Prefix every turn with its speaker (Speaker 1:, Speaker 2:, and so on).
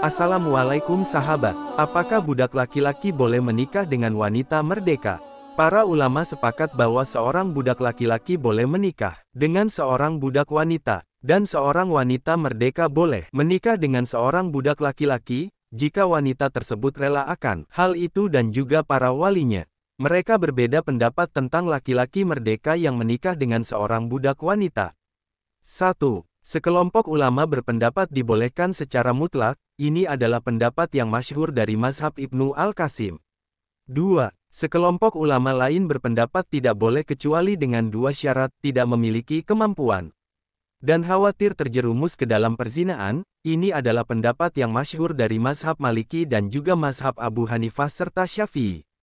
Speaker 1: Assalamualaikum sahabat, apakah budak laki-laki boleh menikah dengan wanita merdeka? Para ulama sepakat bahwa seorang budak laki-laki boleh menikah dengan seorang budak wanita, dan seorang wanita merdeka boleh menikah dengan seorang budak laki-laki, jika wanita tersebut rela akan hal itu dan juga para walinya. Mereka berbeda pendapat tentang laki-laki merdeka yang menikah dengan seorang budak wanita. 1. Sekelompok ulama berpendapat dibolehkan secara mutlak, ini adalah pendapat yang masyhur dari Mazhab Ibnu Al-Qasim. 2. Sekelompok ulama lain berpendapat tidak boleh kecuali dengan dua syarat tidak memiliki kemampuan. Dan khawatir terjerumus ke dalam perzinaan, ini adalah pendapat yang masyhur dari Mazhab Maliki dan juga Mazhab Abu Hanifah serta Syafi'i.